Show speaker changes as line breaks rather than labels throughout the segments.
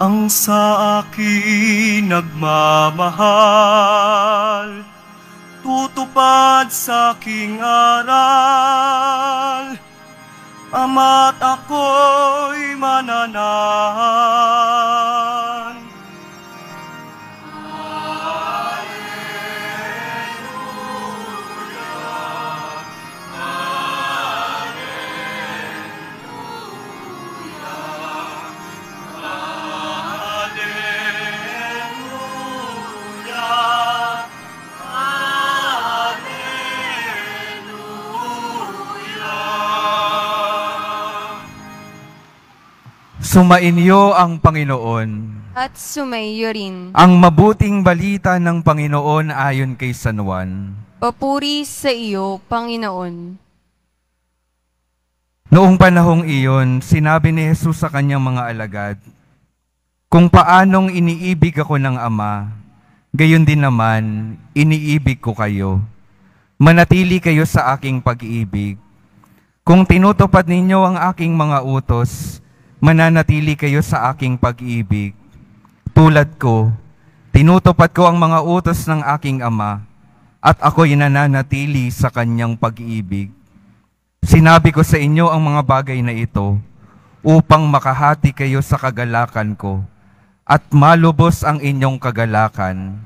ang sa akin nagmamahal tutupad sa aking aral Ama't ako'y mananahal Sumainyo ang Panginoon. At sumaiyo rin. Ang mabuting balita ng Panginoon ayon kay San Juan. Papuri sa iyo, Panginoon. Noong panahong iyon, sinabi ni Jesus sa kanyang mga alagad, Kung paanong iniibig ako ng Ama, gayon din naman, iniibig ko kayo. Manatili kayo sa aking pag-ibig. Kung tinutupad ninyo ang aking mga utos, mananatili kayo sa aking pag-ibig. Tulad ko, tinutupad ko ang mga utos ng aking ama at ako'y nananatili sa kanyang pag-ibig. Sinabi ko sa inyo ang mga bagay na ito upang makahati kayo sa kagalakan ko at malubos ang inyong kagalakan.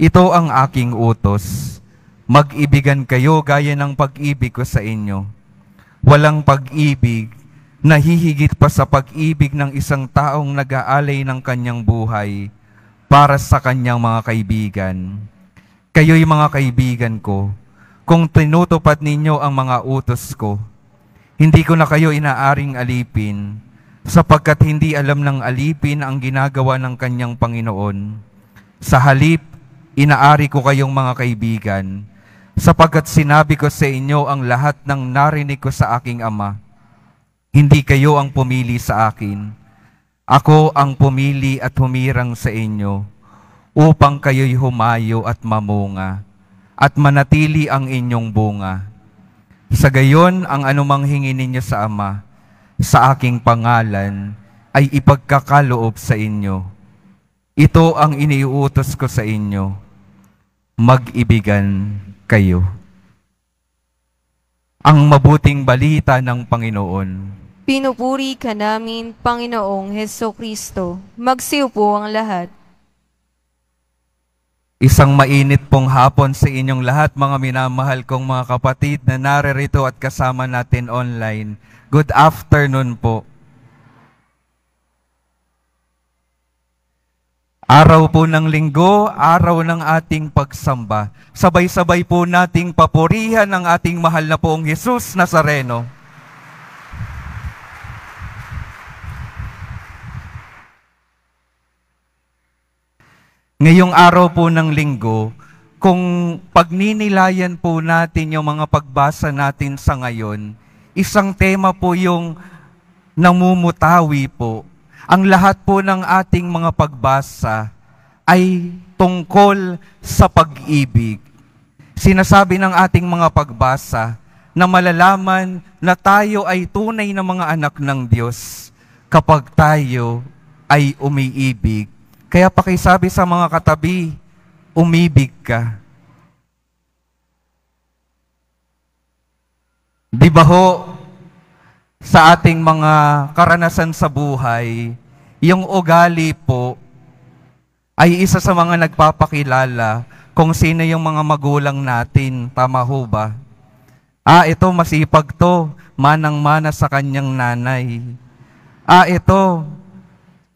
Ito ang aking utos. Mag-ibigan kayo gaya ng pag-ibig ko sa inyo. Walang pag-ibig nahihigit pa sa pag-ibig ng isang taong nag-aalay ng kanyang buhay para sa kanyang mga kaibigan. Kayo'y mga kaibigan ko, kung tinutupad ninyo ang mga utos ko, hindi ko na kayo inaaring alipin, sapagkat hindi alam ng alipin ang ginagawa ng kanyang Panginoon. Sa halip, inaari ko kayong mga kaibigan, sapagkat sinabi ko sa inyo ang lahat ng narinig ko sa aking Ama hindi kayo ang pumili sa akin. Ako ang pumili at humirang sa inyo upang kayo'y humayo at mamunga at manatili ang inyong bunga. Sa gayon, ang anumang hingin ninyo sa Ama, sa aking pangalan, ay ipagkakaloob sa inyo. Ito ang iniuutos ko sa inyo. Mag-ibigan kayo. Ang mabuting balita ng Panginoon. Pinupuri ka namin, Panginoong Heso Kristo. Magsiupo ang lahat. Isang mainit pong hapon sa inyong lahat, mga minamahal kong mga kapatid na naririto at kasama natin online. Good afternoon po. Araw po ng linggo, araw ng ating pagsamba. Sabay-sabay po nating papurihan ang ating mahal na poong Jesus Nazareno. Ngayong araw po ng linggo, kung pagninilayan po natin yung mga pagbasa natin sa ngayon, isang tema po yung namumutawi po. Ang lahat po ng ating mga pagbasa ay tungkol sa pag-ibig. Sinasabi ng ating mga pagbasa na malalaman na tayo ay tunay na mga anak ng Diyos kapag tayo ay umiibig kaya pakisabi sa mga katabi, umibig ka. Di ba ho, sa ating mga karanasan sa buhay, yung ugali po ay isa sa mga nagpapakilala kung sino yung mga magulang natin. Tama ho ba? Ah, ito masipag to, manang-mana sa kanyang nanay. Ah, ito,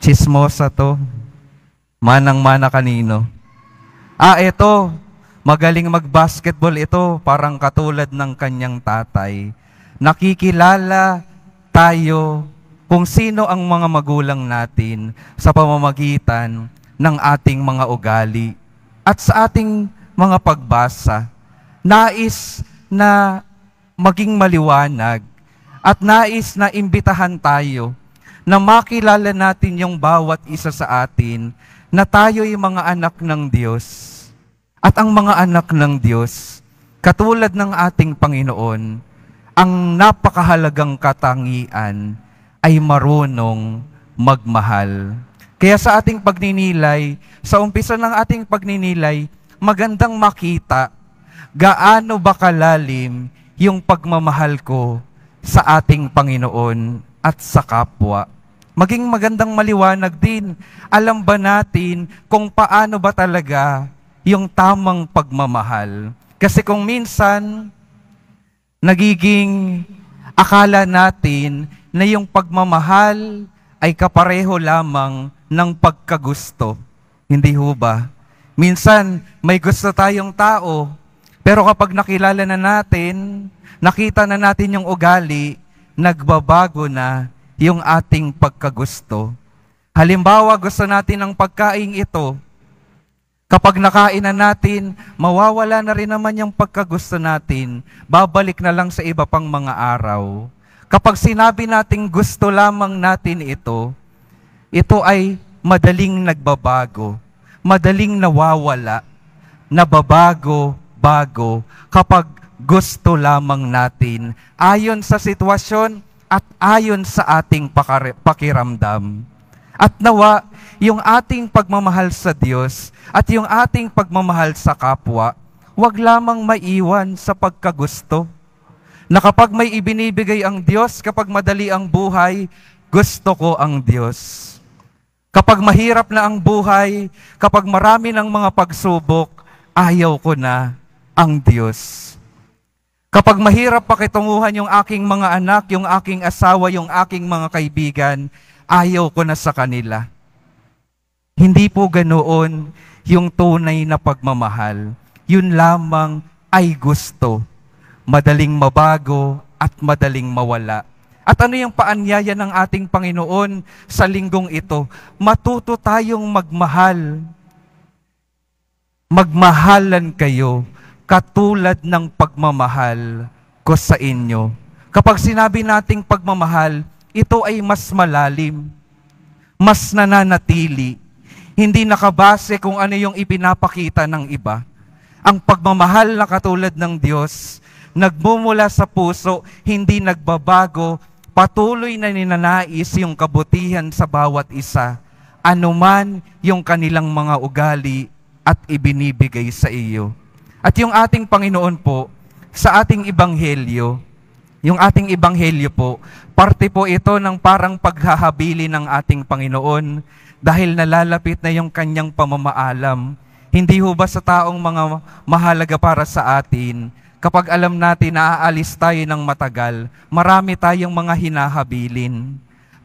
chismosa to. Manang-mana kanino? Ah, ito, magaling mag-basketball ito, parang katulad ng kanyang tatay. Nakikilala tayo kung sino ang mga magulang natin sa pamamagitan ng ating mga ugali at sa ating mga pagbasa. Nais na maging maliwanag at nais na imbitahan tayo na makilala natin yung bawat isa sa atin na tayo'y mga anak ng Diyos. At ang mga anak ng Diyos, katulad ng ating Panginoon, ang napakahalagang katangian ay marunong magmahal. Kaya sa ating pagninilay, sa umpisa ng ating pagninilay, magandang makita gaano ba kalalim yung pagmamahal ko sa ating Panginoon at sa kapwa. Maging magandang maliwanag din. Alam ba natin kung paano ba talaga yung tamang pagmamahal? Kasi kung minsan, nagiging akala natin na yung pagmamahal ay kapareho lamang ng pagkagusto. Hindi ho ba? Minsan, may gusto tayong tao, pero kapag nakilala na natin, nakita na natin yung ugali, nagbabago na yung ating pagkagusto. Halimbawa, gusto natin ng pagkain ito. Kapag nakain na natin, mawawala na rin naman yung pagkagusto natin. Babalik na lang sa iba pang mga araw. Kapag sinabi natin gusto lamang natin ito, ito ay madaling nagbabago, madaling nawawala, nababago-bago kapag gusto lamang natin. Ayon sa sitwasyon, at ayon sa ating pakiramdam. At nawa, yung ating pagmamahal sa Diyos at yung ating pagmamahal sa kapwa, wag lamang maiwan sa pagkagusto. Na kapag may ibinibigay ang Diyos, kapag madali ang buhay, gusto ko ang Diyos. Kapag mahirap na ang buhay, kapag marami ng mga pagsubok, ayaw ko na ang Diyos. Kapag mahirap pakitunguhan yung aking mga anak, yung aking asawa, yung aking mga kaibigan, ayaw ko na sa kanila. Hindi po ganoon yung tunay na pagmamahal. Yun lamang ay gusto. Madaling mabago at madaling mawala. At ano yung paanyaya ng ating Panginoon sa linggong ito? Matuto tayong magmahal. Magmahalan kayo katulad ng pagmamahal ko sa inyo. Kapag sinabi nating pagmamahal, ito ay mas malalim, mas nananatili, hindi nakabase kung ano yung ipinapakita ng iba. Ang pagmamahal na katulad ng Diyos, nagmumula sa puso, hindi nagbabago, patuloy na ninanais yung kabutihan sa bawat isa, anuman yung kanilang mga ugali at ibinibigay sa iyo. At yung ating Panginoon po, sa ating Ibanghelyo, yung ating Ibanghelyo po, parte po ito ng parang paghahabili ng ating Panginoon dahil nalalapit na yung kanyang pamamaalam. Hindi ho ba sa taong mga mahalaga para sa atin, kapag alam natin na aalis tayo ng matagal, marami tayong mga hinahabilin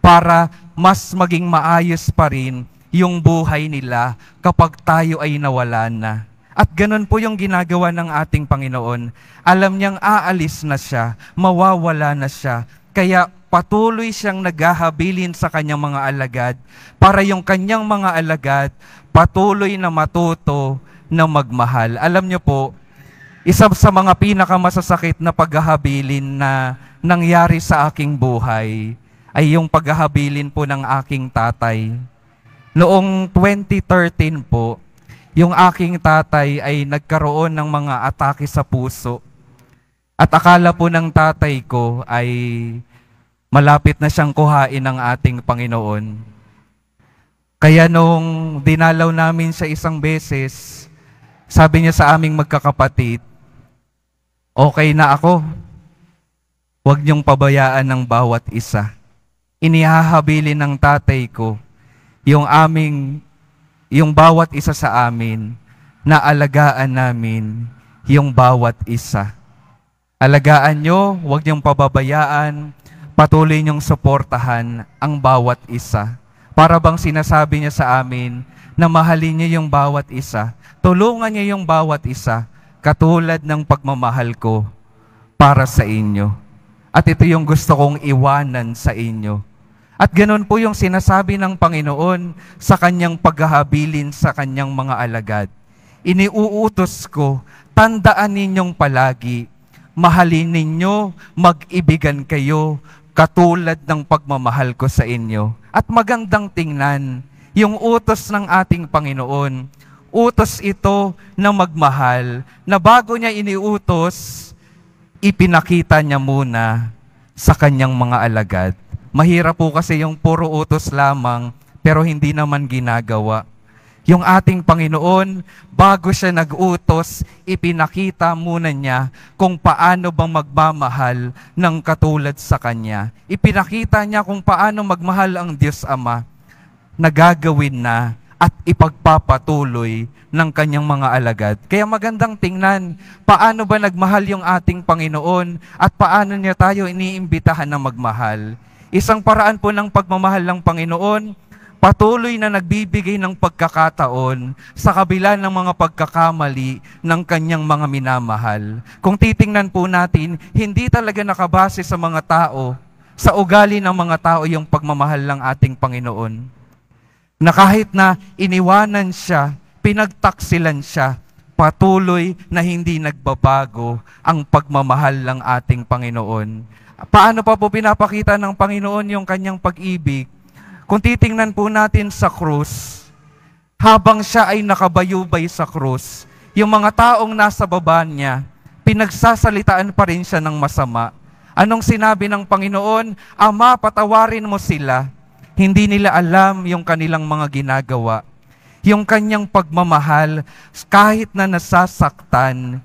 para mas maging maayos pa rin yung buhay nila kapag tayo ay nawala na. At ganun po yung ginagawa ng ating Panginoon. Alam niyang aalis na siya, mawawala na siya. Kaya patuloy siyang naghahabilin sa kanyang mga alagad para yung kanyang mga alagad patuloy na matuto na magmahal. Alam niyo po, isa sa mga pinakamasasakit na paghahabilin na nangyari sa aking buhay ay yung paghahabilin po ng aking tatay. Noong 2013 po, yung aking tatay ay nagkaroon ng mga atake sa puso. At akala po ng tatay ko ay malapit na siyang kuhain ng ating Panginoon. Kaya nung dinalaw namin siya isang beses, sabi niya sa aming magkakapatid, okay na ako. Huwag niyong pabayaan ng bawat isa. Inihahabilin ng tatay ko yung aming yung bawat isa sa amin na alagaan namin yung bawat isa. Alagaan nyo, huwag niyong pababayaan, patuloy niyong suportahan ang bawat isa. Para bang sinasabi niya sa amin na mahalin niya yung bawat isa, tulungan niya yung bawat isa, katulad ng pagmamahal ko para sa inyo. At ito yung gusto kong iwanan sa inyo at ganoon po yung sinasabi ng Panginoon sa kanyang paghahabilin sa kanyang mga alagad. Iniuutos ko, tandaan ninyong palagi, mahalin ninyo, mag-ibigan kayo, katulad ng pagmamahal ko sa inyo. At magandang tingnan, yung utos ng ating Panginoon, utos ito na magmahal, na bago niya iniutos, ipinakita niya muna sa kanyang mga alagad Mahirap po kasi yung puro utos lamang pero hindi naman ginagawa. Yung ating Panginoon, bago siya nag-utos, ipinakita muna niya kung paano bang magmamahal ng katulad sa Kanya. Ipinakita niya kung paano magmahal ang Diyos Ama nagagawin na at ipagpapatuloy ng kanyang mga alagad. Kaya magandang tingnan, paano ba nagmahal yung ating Panginoon at paano niya tayo iniimbitahan na magmahal. Isang paraan po ng pagmamahal ng Panginoon, patuloy na nagbibigay ng pagkakataon sa kabila ng mga pagkakamali ng kanyang mga minamahal. Kung titingnan po natin, hindi talaga nakabase sa mga tao, sa ugali ng mga tao yung pagmamahal ng ating Panginoon. Na kahit na iniwanan siya, pinagtaksilan siya, patuloy na hindi nagbabago ang pagmamahal ng ating Panginoon paano pa po pinapakita ng Panginoon yung kanyang pag-ibig, kung titingnan po natin sa krus, habang siya ay nakabayubay sa krus, yung mga taong nasa baba niya, pinagsasalitaan pa rin siya ng masama. Anong sinabi ng Panginoon? Ama, patawarin mo sila. Hindi nila alam yung kanilang mga ginagawa. Yung kanyang pagmamahal, kahit na nasasaktan,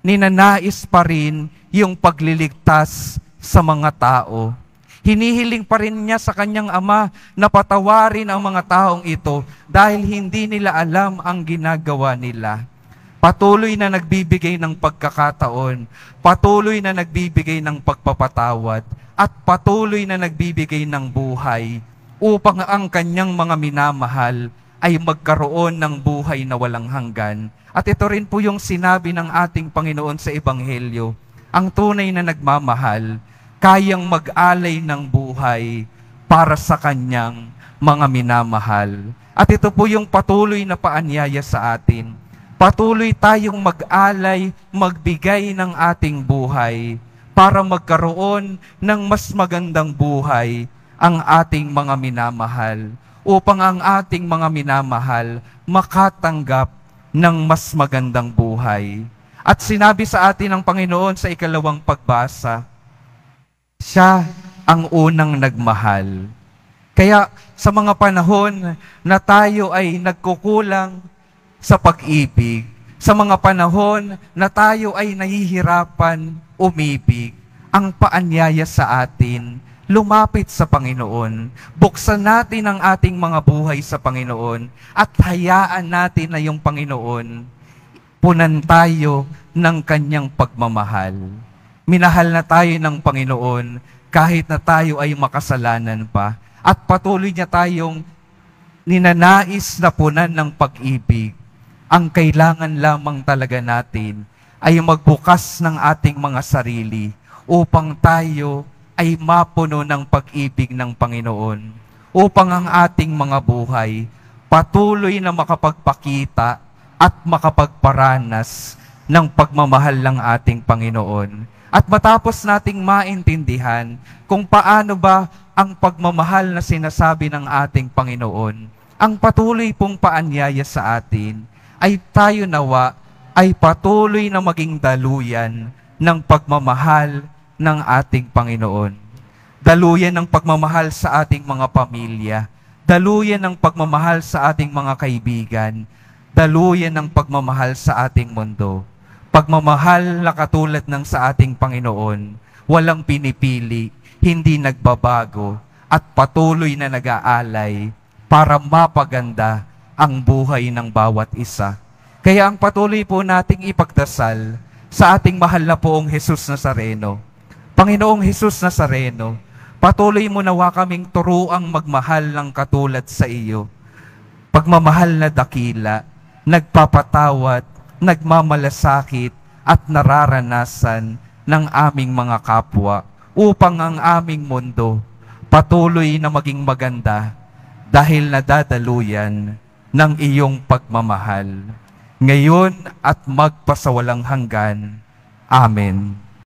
ninanais pa rin yung pagliligtas sa mga tao. Hinihiling pa rin niya sa kanyang ama na patawarin ang mga taong ito dahil hindi nila alam ang ginagawa nila. Patuloy na nagbibigay ng pagkakataon, patuloy na nagbibigay ng pagpapatawad, at patuloy na nagbibigay ng buhay upang ang kanyang mga minamahal ay magkaroon ng buhay na walang hanggan. At ito rin po yung sinabi ng ating Panginoon sa Ebanghelyo. Ang tunay na nagmamahal kayang mag-alay ng buhay para sa kanyang mga minamahal. At ito po yung patuloy na paanyaya sa atin. Patuloy tayong mag-alay, magbigay ng ating buhay para magkaroon ng mas magandang buhay ang ating mga minamahal upang ang ating mga minamahal makatanggap ng mas magandang buhay. At sinabi sa atin ng Panginoon sa ikalawang pagbasa, siya ang unang nagmahal. Kaya sa mga panahon na tayo ay nagkukulang sa pag-ibig, sa mga panahon na tayo ay nahihirapan umibig, ang paanyaya sa atin lumapit sa Panginoon. Buksan natin ang ating mga buhay sa Panginoon at hayaan natin na yung Panginoon punan tayo ng kanyang pagmamahal minahal na tayo ng Panginoon kahit na tayo ay makasalanan pa. At patuloy niya tayong ninanais na punan ng pag-ibig. Ang kailangan lamang talaga natin ay magbukas ng ating mga sarili upang tayo ay mapuno ng pag-ibig ng Panginoon. Upang ang ating mga buhay patuloy na makapagpakita at makapagparanas ng pagmamahal ng ating Panginoon. At matapos nating maintindihan kung paano ba ang pagmamahal na sinasabi ng ating Panginoon, ang patuloy pong paanyaya sa atin ay tayo nawa ay patuloy na maging daluyan ng pagmamahal ng ating Panginoon. Daluyan ng pagmamahal sa ating mga pamilya. Daluyan ng pagmamahal sa ating mga kaibigan. Daluyan ng pagmamahal sa ating mundo. Pagmamahal na katulad ng sa ating Panginoon, walang pinipili, hindi nagbabago, at patuloy na nag-aalay para mapaganda ang buhay ng bawat isa. Kaya ang patuloy po nating ipagdasal sa ating mahal na poong Jesus Nazareno. Panginoong Jesus Nazareno, patuloy mo nawa kaming turuang magmahal ng katulad sa iyo. Pagmamahal na dakila, nagpapatawat, nagmamalasakit at nararanasan ng aming mga kapwa upang ang aming mundo patuloy na maging maganda dahil nadadaluyan ng iyong pagmamahal. Ngayon at magpasawalang hanggan. Amen.